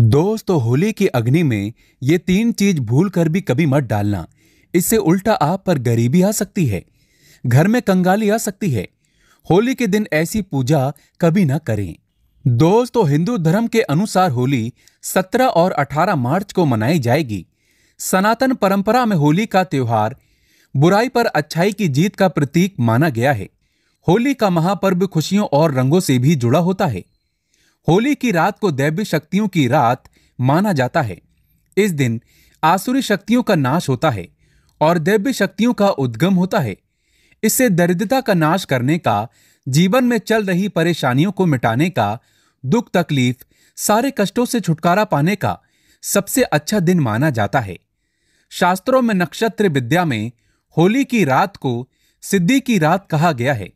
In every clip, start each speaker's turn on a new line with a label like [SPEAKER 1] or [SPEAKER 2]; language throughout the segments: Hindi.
[SPEAKER 1] दोस्त तो होली की अग्नि में ये तीन चीज भूल कर भी कभी मत डालना इससे उल्टा आप पर गरीबी आ सकती है घर में कंगाली आ सकती है होली के दिन ऐसी पूजा कभी ना करें दोस्तों तो हिंदू धर्म के अनुसार होली 17 और 18 मार्च को मनाई जाएगी सनातन परंपरा में होली का त्यौहार बुराई पर अच्छाई की जीत का प्रतीक माना गया है होली का महापर्व खुशियों और रंगों से भी जुड़ा होता है होली की रात को दैव्य शक्तियों की रात माना जाता है इस दिन आसुरी शक्तियों का नाश होता है और दैव्य शक्तियों का उद्गम होता है इससे दरिद्रता का नाश करने का जीवन में चल रही परेशानियों को मिटाने का दुख तकलीफ सारे कष्टों से छुटकारा पाने का सबसे अच्छा दिन माना जाता है शास्त्रों में नक्षत्र विद्या में होली की रात को सिद्धि की रात कहा गया है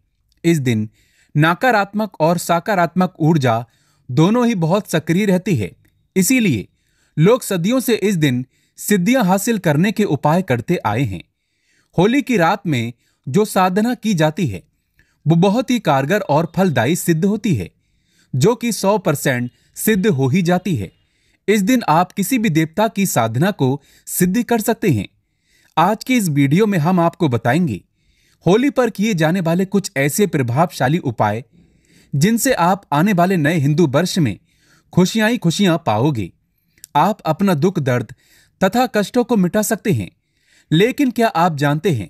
[SPEAKER 1] इस दिन नकारात्मक और सकारात्मक ऊर्जा दोनों ही बहुत सक्रिय रहती है इसीलिए लोग सदियों से इस दिन सिद्धियां हासिल करने के उपाय करते आए हैं होली की रात में जो साधना की जाती है वो बहुत ही कारगर और फलदायी सिद्ध होती है जो कि 100 परसेंट सिद्ध हो ही जाती है इस दिन आप किसी भी देवता की साधना को सिद्ध कर सकते हैं आज की इस वीडियो में हम आपको बताएंगे होली पर किए जाने वाले कुछ ऐसे प्रभावशाली उपाय जिनसे आप आने वाले नए हिंदू वर्ष में खुशियां ही खुशियां पाओगे आप अपना दुख दर्द तथा कष्टों को मिटा सकते हैं लेकिन क्या आप जानते हैं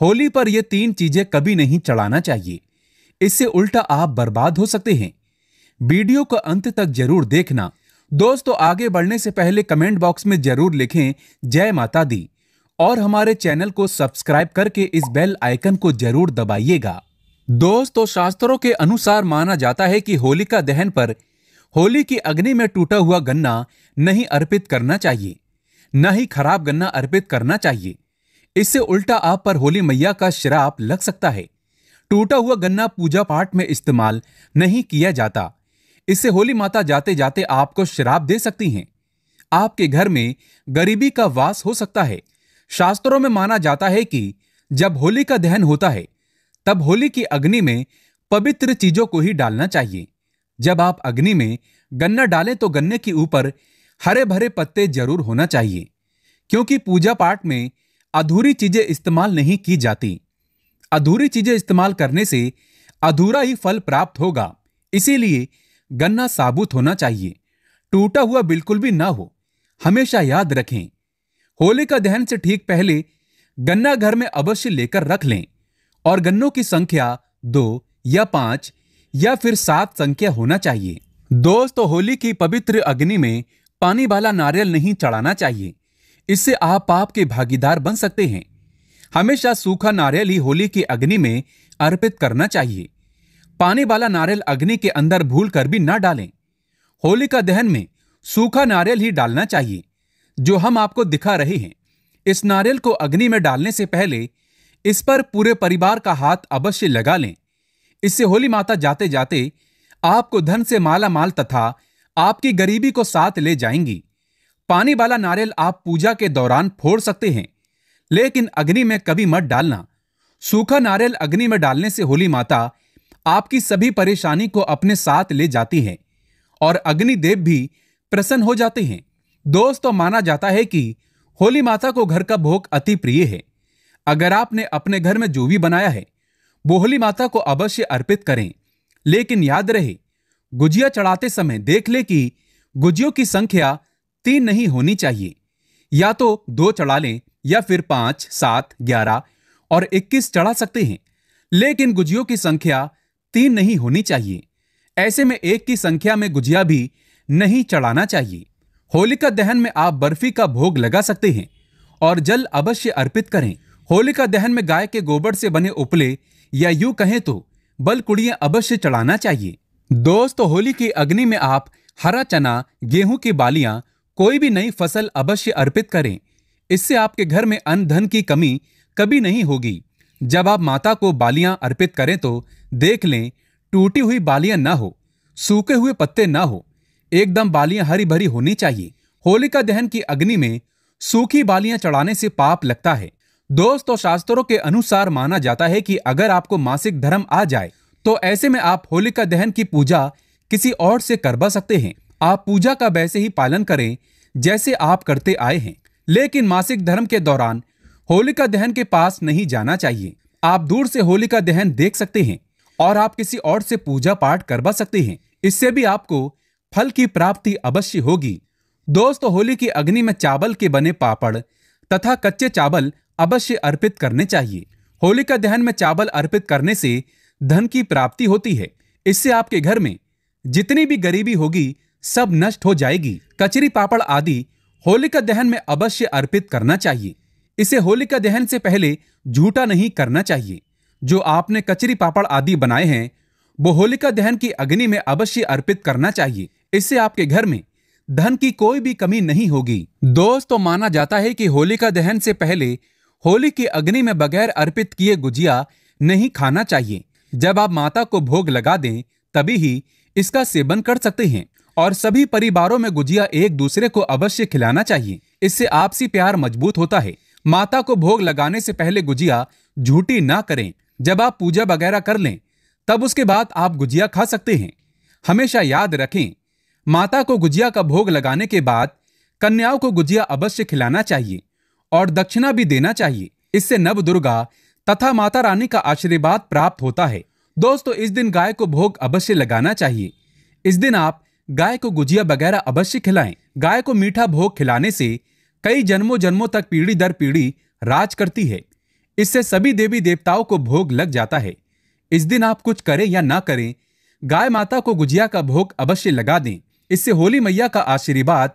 [SPEAKER 1] होली पर ये तीन चीजें कभी नहीं चढ़ाना चाहिए इससे उल्टा आप बर्बाद हो सकते हैं वीडियो को अंत तक जरूर देखना दोस्तों आगे बढ़ने से पहले कमेंट बॉक्स में जरूर लिखें जय माता दी और हमारे चैनल को सब्सक्राइब करके इस बेल आइकन को जरूर दबाइएगा दोस्तों शास्त्रों के अनुसार माना जाता है कि होलिका दहन पर होली की अग्नि में टूटा हुआ गन्ना नहीं अर्पित करना चाहिए न ही खराब गन्ना अर्पित करना चाहिए इससे उल्टा आप पर होली मैया का श्राप लग सकता है टूटा हुआ गन्ना पूजा पाठ में इस्तेमाल नहीं किया जाता इससे होली माता जाते जाते आपको श्राप दे सकती हैं आपके घर में गरीबी का वास हो सकता है शास्त्रों में माना जाता है कि जब होली का दहन होता है तब होली की अग्नि में पवित्र चीजों को ही डालना चाहिए जब आप अग्नि में गन्ना डालें तो गन्ने के ऊपर हरे भरे पत्ते जरूर होना चाहिए क्योंकि पूजा पाठ में अधूरी चीजें इस्तेमाल नहीं की जाती अधूरी चीजें इस्तेमाल करने से अधूरा ही फल प्राप्त होगा इसीलिए गन्ना साबुत होना चाहिए टूटा हुआ बिल्कुल भी ना हो हमेशा याद रखें होली का दहन से ठीक पहले गन्ना घर में अवश्य लेकर रख लें और गन्नों की संख्या दो या पांच या फिर सात संख्या होना चाहिए दोस्त तो होली की पवित्र अग्नि में पानी वाला नारियल नहीं चढ़ाना चाहिए इससे आप पाप के भागीदार बन सकते हैं हमेशा सूखा नारियल ही होली की अग्नि में अर्पित करना चाहिए पानी वाला नारियल अग्नि के अंदर भूल कर भी ना डालें होली का दहन में सूखा नारियल ही डालना चाहिए जो हम आपको दिखा रहे हैं इस नारियल को अग्नि में डालने से पहले इस पर पूरे परिवार का हाथ अवश्य लगा लें इससे होली माता जाते जाते आपको धन से माला माल तथा आपकी गरीबी को साथ ले जाएंगी पानी वाला नारियल आप पूजा के दौरान फोड़ सकते हैं लेकिन अग्नि में कभी मत डालना सूखा नारियल अग्नि में डालने से होली माता आपकी सभी परेशानी को अपने साथ ले जाती है और अग्निदेव भी प्रसन्न हो जाते हैं दोस्तों तो माना जाता है कि होली माता को घर का भोग अति प्रिय है अगर आपने अपने घर में जो भी बनाया है बोहली माता को अवश्य अर्पित करें लेकिन याद रहे गुजिया चढ़ाते समय देख ले कि गुजियों की संख्या तीन नहीं होनी चाहिए या तो दो चढ़ा लें या फिर पांच सात ग्यारह और इक्कीस चढ़ा सकते हैं लेकिन गुजियों की संख्या तीन नहीं होनी चाहिए ऐसे में एक की संख्या में गुजिया भी नहीं चढ़ाना चाहिए होलिका दहन में आप बर्फी का भोग लगा सकते हैं और जल अवश्य अर्पित करें होलिका दहन में गाय के गोबर से बने उपले या यू कहें तो बल कुड़िया अवश्य चढ़ाना चाहिए दोस्त होली की अग्नि में आप हरा चना गेहूं की बालियां कोई भी नई फसल अवश्य अर्पित करें इससे आपके घर में अन्न धन की कमी कभी नहीं होगी जब आप माता को बालियां अर्पित करें तो देख लें टूटी हुई बालियां ना हो सूखे हुए पत्ते ना हो एकदम बालियां हरी भरी होनी चाहिए होलिका दहन की अग्नि में सूखी बालियां चढ़ाने से पाप लगता है दोस्तों शास्त्रों के अनुसार माना जाता है कि अगर आपको मासिक धर्म आ जाए तो ऐसे में आप होलिका दहन की पूजा किसी और से करवा सकते हैं आप पूजा का वैसे ही पालन करें जैसे आप करते आए हैं लेकिन मासिक धर्म के दौरान होलिका दहन के पास नहीं जाना चाहिए आप दूर से होलिका दहन देख सकते हैं और आप किसी और से पूजा पाठ करवा सकते हैं इससे भी आपको फल की प्राप्ति अवश्य होगी दोस्तों होली की अग्नि में चावल के बने पापड़ तथा कच्चे चावल अवश्य अर्पित करने चाहिए होली का दहन में चावल अर्पित करने से धन की प्राप्ति होती है इससे आपके घर में जितनी भी गरीबी होगी सब नष्ट हो जाएगी कचरी पापड़ आदि होलिका दहन में अवश्य अर्पित करना चाहिए इसे होलिका दहन से पहले झूठा नहीं करना चाहिए जो आपने कचरी पापड़ आदि बनाए हैं वो होलिका दहन की अग्नि में अवश्य अर्पित करना चाहिए इससे आपके घर में धन की कोई भी कमी नहीं होगी दोस्तों तो माना जाता है कि होलिका दहन से पहले होली की अग्नि में बगैर अर्पित किए गुजिया नहीं खाना चाहिए जब आप माता को भोग लगा दें तभी ही इसका सेवन कर सकते हैं और सभी परिवारों में गुजिया एक दूसरे को अवश्य खिलाना चाहिए इससे आपसी प्यार मजबूत होता है माता को भोग लगाने से पहले गुजिया झूठी ना करें जब आप पूजा वगैरह कर लें तब उसके बाद आप गुजिया खा सकते हैं हमेशा याद रखें माता को गुजिया का भोग लगाने के बाद कन्याओं को गुजिया अवश्य खिलाना चाहिए और दक्षिणा भी देना चाहिए इससे नव दुर्गा तथा माता रानी का आशीर्वाद प्राप्त होता है दोस्तों इस दिन गाय को भोग अवश्य लगाना चाहिए इस दिन आप गाय को गुजिया वगैरह अवश्य खिलाएं गाय को मीठा भोग खिलाने से कई जन्मों जन्मों तक पीढ़ी दर पीढ़ी राज करती है इससे सभी देवी देवताओं को भोग लग जाता है इस दिन आप कुछ करें या ना करें गाय माता को गुजिया का भोग अवश्य लगा दें इससे होली मैया का आशीर्वाद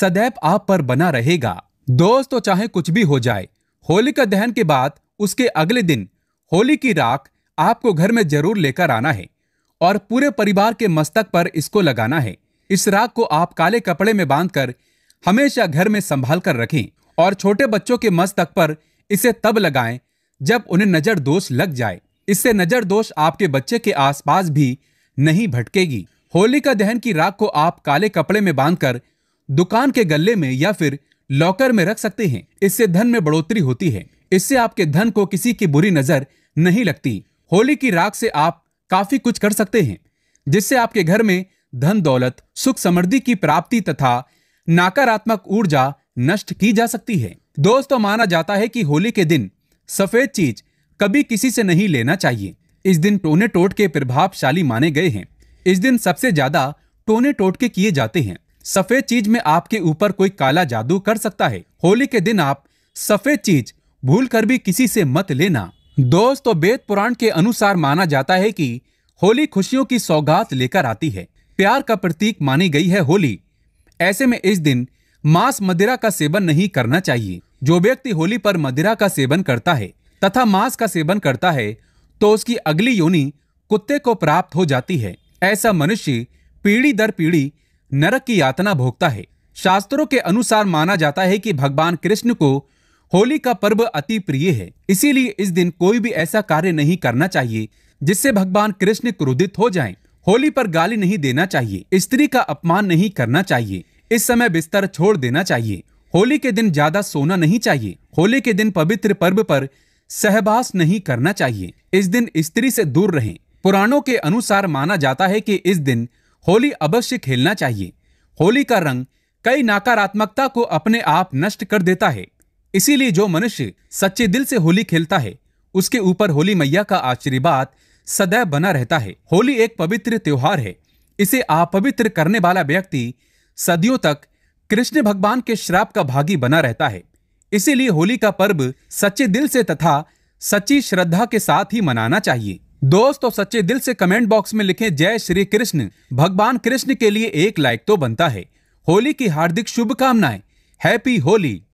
[SPEAKER 1] सदैव आप पर बना रहेगा दोस्त तो चाहे कुछ भी हो जाए होलिका दहन के बाद उसके अगले दिन होली की राख आपको घर में जरूर लेकर आना है और पूरे परिवार के मस्तक पर इसको लगाना है इस राख को आप काले कपड़े में बांधकर हमेशा घर में संभाल कर रखें और छोटे बच्चों के मस्तक पर इसे तब लगाएं जब उन्हें नजर दोष लग जाए इससे नजर दोष आपके बच्चे के आसपास भी नहीं भटकेगी होली का दहन की राख को आप काले कपड़े में बांधकर दुकान के गले में या फिर लॉकर में रख सकते हैं इससे धन में बढ़ोतरी होती है इससे आपके धन को किसी की बुरी नजर नहीं लगती होली की राख से आप काफी कुछ कर सकते हैं जिससे आपके घर में धन दौलत सुख समृद्धि की प्राप्ति तथा नकारात्मक ऊर्जा नष्ट की जा सकती है दोस्तों माना जाता है कि होली के दिन सफेद चीज कभी किसी से नहीं लेना चाहिए इस दिन टोने टोटके प्रभावशाली माने गए हैं इस दिन सबसे ज्यादा टोने टोटके किए जाते हैं सफेद चीज में आपके ऊपर कोई काला जादू कर सकता है होली के दिन आप सफेद चीज भूल कर भी किसी से मत लेना दोस्त वेद पुराण के अनुसार माना जाता है कि होली खुशियों की सौगात लेकर आती है प्यार का प्रतीक मानी गई है होली ऐसे में इस दिन मांस मदिरा का सेवन नहीं करना चाहिए जो व्यक्ति होली पर मदिरा का सेवन करता है तथा मांस का सेवन करता है तो उसकी अगली योनि कुत्ते को प्राप्त हो जाती है ऐसा मनुष्य पीढ़ी दर पीढ़ी नरक की यातना भोगता है शास्त्रों के अनुसार माना जाता है कि भगवान कृष्ण को होली का पर्व अति प्रिय है इसीलिए इस दिन कोई भी ऐसा कार्य नहीं करना चाहिए जिससे भगवान कृष्ण क्रोधित हो जाएं। होली पर गाली नहीं देना चाहिए स्त्री का अपमान नहीं करना चाहिए इस समय बिस्तर छोड़ देना चाहिए होली के दिन ज्यादा सोना नहीं चाहिए होली के दिन पवित्र पर्व पर सहवास नहीं करना चाहिए इस दिन स्त्री से दूर रहें पुराणों के अनुसार माना जाता है कि इस दिन होली अवश्य खेलना चाहिए होली का रंग कई नकारात्मकता को अपने आप नष्ट कर देता है इसीलिए जो मनुष्य सच्चे दिल से होली खेलता है उसके ऊपर होली मैया का आशीर्वाद सदैव बना रहता है होली एक पवित्र त्योहार है इसे अपवित्र करने वाला व्यक्ति सदियों तक कृष्ण भगवान के श्राप का भागी बना रहता है इसीलिए होली का पर्व सच्चे दिल से तथा सच्ची श्रद्धा के साथ ही मनाना चाहिए दोस्तों सच्चे दिल से कमेंट बॉक्स में लिखें जय श्री कृष्ण भगवान कृष्ण के लिए एक लाइक तो बनता है होली की हार्दिक शुभकामनाएं हैप्पी होली